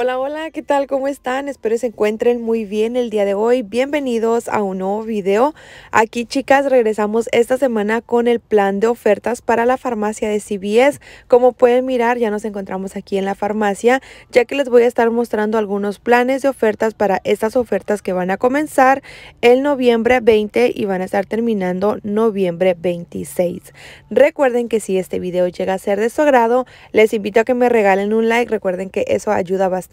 Hola, hola, ¿qué tal? ¿Cómo están? Espero se encuentren muy bien el día de hoy. Bienvenidos a un nuevo video. Aquí, chicas, regresamos esta semana con el plan de ofertas para la farmacia de CBS. Como pueden mirar, ya nos encontramos aquí en la farmacia, ya que les voy a estar mostrando algunos planes de ofertas para estas ofertas que van a comenzar el noviembre 20 y van a estar terminando noviembre 26. Recuerden que si este video llega a ser de su agrado, les invito a que me regalen un like. Recuerden que eso ayuda bastante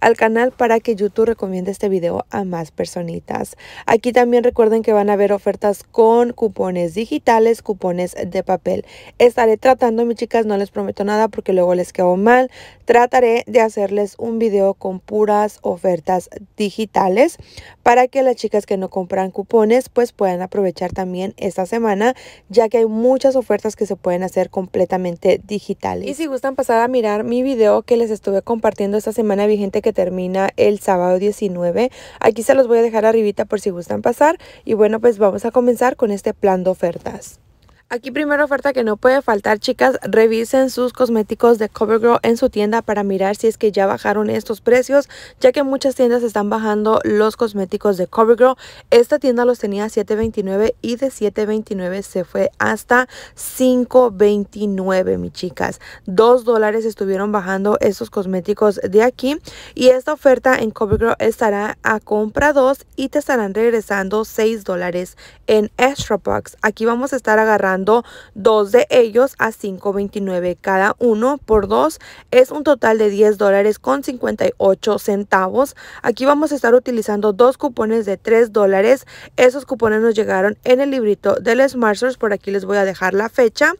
al canal para que YouTube recomiende este video a más personitas. Aquí también recuerden que van a ver ofertas con cupones digitales, cupones de papel. Estaré tratando, mis chicas, no les prometo nada porque luego les quedo mal. Trataré de hacerles un video con puras ofertas digitales para que las chicas que no compran cupones pues puedan aprovechar también esta semana ya que hay muchas ofertas que se pueden hacer completamente digitales. Y si gustan pasar a mirar mi video que les estuve compartiendo semana vigente que termina el sábado 19. Aquí se los voy a dejar arribita por si gustan pasar. Y bueno, pues vamos a comenzar con este plan de ofertas. Aquí primera oferta que no puede faltar, chicas, revisen sus cosméticos de CoverGirl en su tienda para mirar si es que ya bajaron estos precios, ya que muchas tiendas están bajando los cosméticos de CoverGirl. Esta tienda los tenía $7.29 y de $7.29 se fue hasta $5.29, mis chicas. Dos dólares estuvieron bajando estos cosméticos de aquí y esta oferta en CoverGirl estará a compra 2 y te estarán regresando $6 dólares en Extra Box. Aquí vamos a estar agarrando dos de ellos a 5.29 cada uno por dos. Es un total de 10 dólares con 58 centavos. Aquí vamos a estar utilizando dos cupones de 3 dólares. Esos cupones nos llegaron en el librito del Smart Source. Por aquí les voy a dejar la fecha.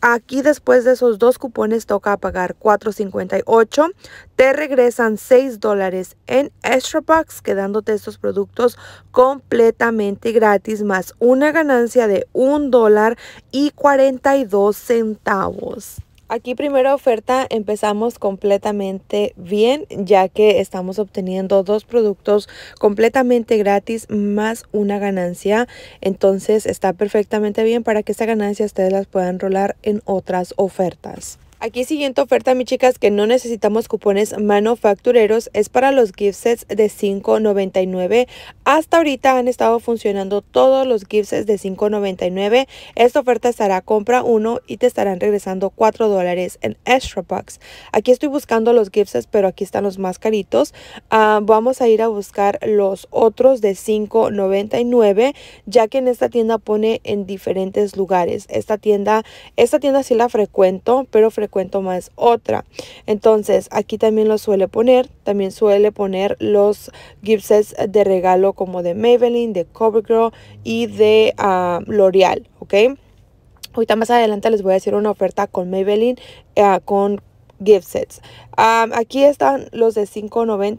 Aquí después de esos dos cupones toca pagar $4.58. Te regresan $6 dólares en Extra Bucks, quedándote estos productos completamente gratis, más una ganancia de $1.42. y 42 centavos. Aquí primera oferta empezamos completamente bien ya que estamos obteniendo dos productos completamente gratis más una ganancia. Entonces está perfectamente bien para que esta ganancia ustedes las puedan rolar en otras ofertas. Aquí siguiente oferta, mis chicas, que no necesitamos cupones manufactureros, es para los gift sets de $5.99. Hasta ahorita han estado funcionando todos los gift sets de $5.99. Esta oferta estará compra uno y te estarán regresando $4 dólares en extra bucks. Aquí estoy buscando los gift sets, pero aquí están los más caritos. Ah, vamos a ir a buscar los otros de $5.99, ya que en esta tienda pone en diferentes lugares. Esta tienda, esta tienda sí la frecuento, pero frecuento cuento más otra. Entonces aquí también lo suele poner, también suele poner los gifts de regalo como de Maybelline, de CoverGirl y de ah, L'Oreal, ¿ok? Ahorita más adelante les voy a hacer una oferta con Maybelline, ah, con gift sets. aquí están los de $5.99.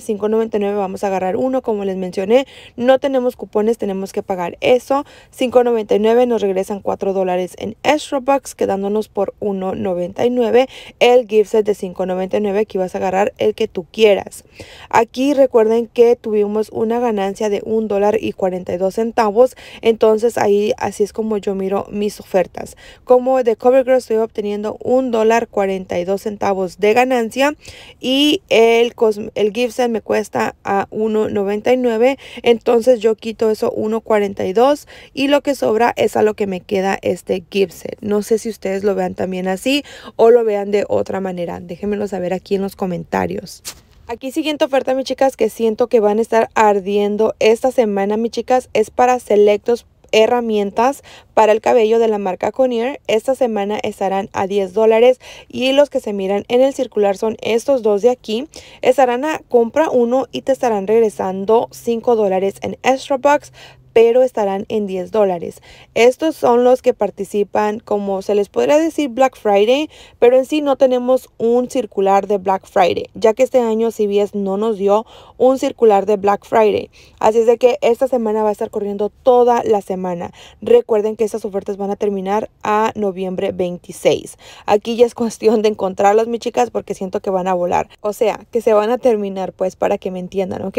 $5.99 vamos a agarrar uno, como les mencioné. No tenemos cupones, tenemos que pagar eso. $5.99 nos regresan $4 en extra bucks, quedándonos por $1.99. El gift set de $5.99, aquí vas a agarrar el que tú quieras. Aquí recuerden que tuvimos una ganancia de $1.42 y 42 centavos. Entonces ahí así es como yo miro mis ofertas. Como de CoverGirl estoy obteniendo $1.42 42 centavos de ganancia y el, el Gibson me cuesta a 1.99 entonces yo quito eso 1.42 y lo que sobra es a lo que me queda este Gibson no sé si ustedes lo vean también así o lo vean de otra manera déjenmelo saber aquí en los comentarios Aquí siguiente oferta, mis chicas, que siento que van a estar ardiendo esta semana, mis chicas, es para selectos herramientas para el cabello de la marca Conair Esta semana estarán a 10 dólares y los que se miran en el circular son estos dos de aquí. Estarán a compra uno y te estarán regresando 5 dólares en extra bucks pero estarán en 10 dólares. Estos son los que participan como se les podría decir Black Friday, pero en sí no tenemos un circular de Black Friday, ya que este año CBS no nos dio un circular de Black Friday. Así es de que esta semana va a estar corriendo toda la semana. Recuerden que estas ofertas van a terminar a noviembre 26. Aquí ya es cuestión de encontrarlas, mis chicas, porque siento que van a volar. O sea, que se van a terminar, pues, para que me entiendan, ¿ok?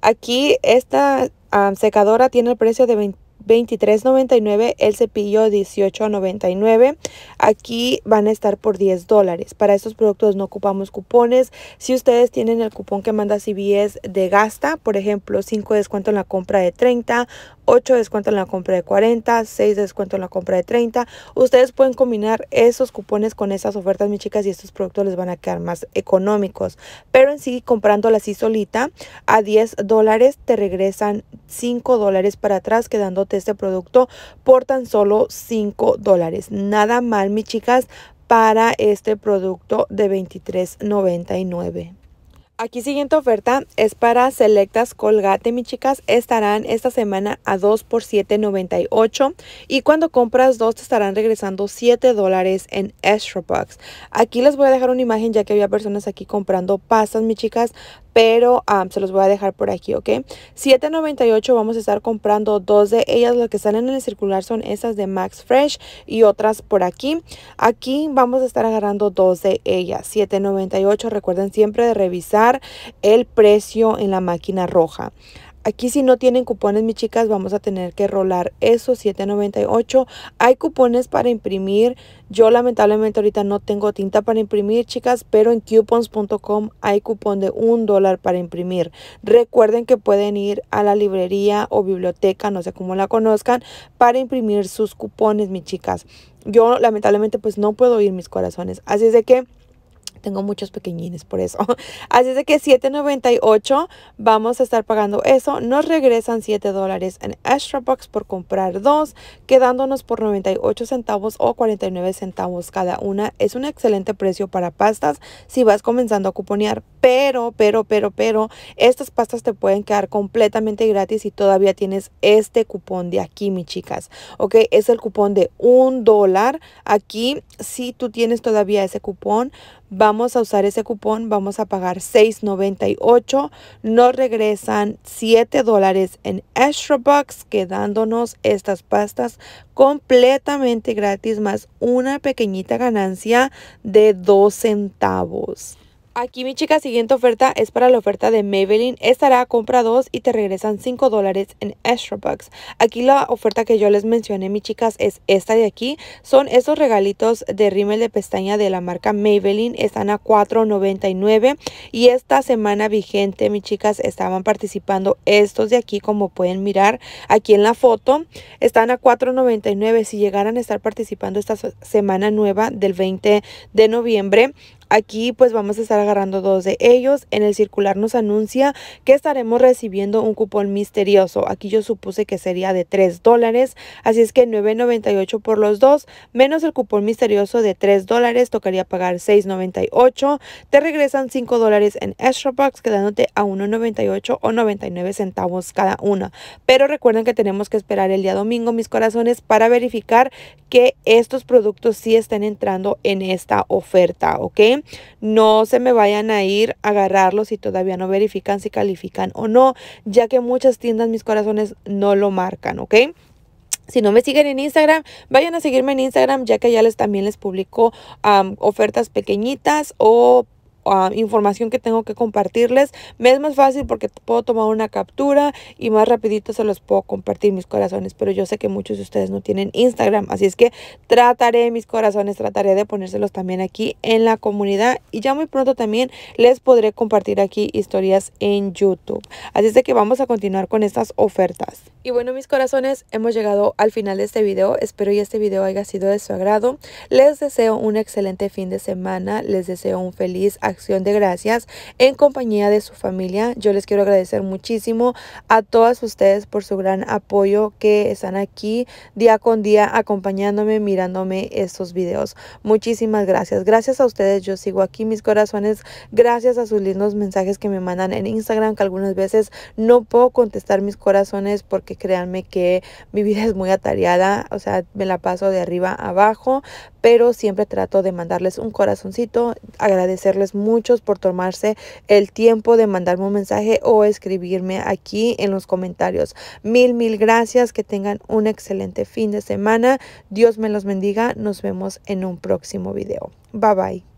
Aquí esta secadora tiene el precio de $23.99, el cepillo $18.99. Aquí van a estar por 10 dólares. Para estos productos no ocupamos cupones. Si ustedes tienen el cupón que manda CBS de gasta, por ejemplo, 5 descuento en la compra de 30 8 descuento en la compra de 40, 6 descuento en la compra de 30. Ustedes pueden combinar esos cupones con esas ofertas, mis chicas, y estos productos les van a quedar más económicos. Pero en sí, comprándola así solita, a 10 dólares te regresan 5 dólares para atrás, quedándote este producto por tan solo 5 dólares. Nada mal, mis chicas, para este producto de $23.99. Aquí siguiente oferta es para selectas colgate, mis chicas. Estarán esta semana a 2 por 7.98 y cuando compras dos te estarán regresando 7 dólares en extra bucks. Aquí les voy a dejar una imagen ya que había personas aquí comprando pastas, mis chicas pero se los voy a dejar por aquí, ¿ok? $7.98 vamos a estar comprando dos de ellas. Lo que salen en el circular son esas de Max Fresh y otras por aquí. Aquí vamos a estar agarrando dos de ellas. $7.98. Recuerden siempre de revisar el precio en la máquina roja. Aquí si no tienen cupones, mis chicas, vamos a tener que rolar eso, $7.98. Hay cupones para imprimir. Yo lamentablemente ahorita no tengo tinta para imprimir, chicas, pero en coupons.com hay cupón de un dólar para imprimir. Recuerden que pueden ir a la librería o biblioteca, no sé cómo la conozcan, para imprimir sus cupones, mis chicas. Yo lamentablemente pues no puedo ir mis corazones. Así es de que... Tengo muchos pequeñines por eso. Así es de que 7.98 vamos a estar pagando eso. Nos regresan 7 dólares en extra box por comprar dos, quedándonos por 98 centavos o 49 centavos cada una. Es un excelente precio para pastas si vas comenzando a cuponear. Pero, pero, pero, pero, estas pastas te pueden quedar completamente gratis si todavía tienes este cupón de aquí, mis chicas. Ok, es el cupón de un dólar. Aquí, si tú tienes todavía ese cupón, vamos a usar ese cupón, vamos a pagar $6.98, nos regresan $7 dólares en extra bucks, quedándonos estas pastas completamente gratis, más una pequeñita ganancia de 2 centavos. Aquí mi chica, siguiente oferta es para la oferta de Maybelline. Estará compra 2 y te regresan 5 dólares en extra bucks. Aquí la oferta que yo les mencioné, mi chicas, es esta de aquí. Son estos regalitos de rímel de pestaña de la marca Maybelline. Están a $4.99 y esta semana vigente, mi chicas, estaban participando estos de aquí, como pueden mirar aquí en la foto. Están a $4.99. Si llegaran a estar participando esta semana nueva del 20 de noviembre, Aquí pues vamos a estar agarrando dos de ellos. En el circular nos anuncia que estaremos recibiendo un cupón misterioso. Aquí yo supuse que sería de 3 dólares. Así es que 9.98 por los dos, menos el cupón misterioso de 3 dólares, tocaría pagar 6.98. Te regresan 5 dólares en extra Box, quedándote a 1.98 o 99 centavos cada una. Pero recuerden que tenemos que esperar el día domingo, mis corazones, para verificar que estos productos sí están entrando en esta oferta, ¿ok? No se me vayan a ir a agarrarlos si todavía no verifican si califican o no, ya que muchas tiendas mis corazones no lo marcan, ¿ok? Si no me siguen en Instagram, vayan a seguirme en Instagram, ya que ya les también les publico ofertas pequeñitas o Ah, información que tengo que compartirles. Me es más fácil porque puedo tomar una captura y más rapidito se los puedo compartir mis corazones, pero yo sé que muchos de ustedes no tienen Instagram, así es que trataré mis corazones, trataré de ponérselos también aquí en la comunidad y ya muy pronto también les podré compartir aquí historias en YouTube. Así es de que vamos a continuar con estas ofertas. Y bueno mis corazones, hemos llegado al final de este video, espero y este video haya sido de su agrado. Les deseo un excelente fin de semana, les deseo un feliz acción de gracias en compañía de su familia. Yo les quiero agradecer muchísimo a todas ustedes por su gran apoyo que están aquí día con día acompañándome, mirándome estos videos. Muchísimas gracias, gracias a ustedes yo sigo aquí mis corazones, gracias a sus lindos mensajes que me mandan en Instagram que algunas veces no puedo contestar mis corazones porque créanme que mi vida es muy atareada, o sea, me la paso de arriba a abajo, pero siempre trato de mandarles un corazoncito, agradecerles muchos por tomarse el tiempo de mandarme un mensaje o escribirme aquí en los comentarios. Mil, mil gracias, que tengan un excelente fin de semana, Dios me los bendiga, nos vemos en un próximo video. Bye bye.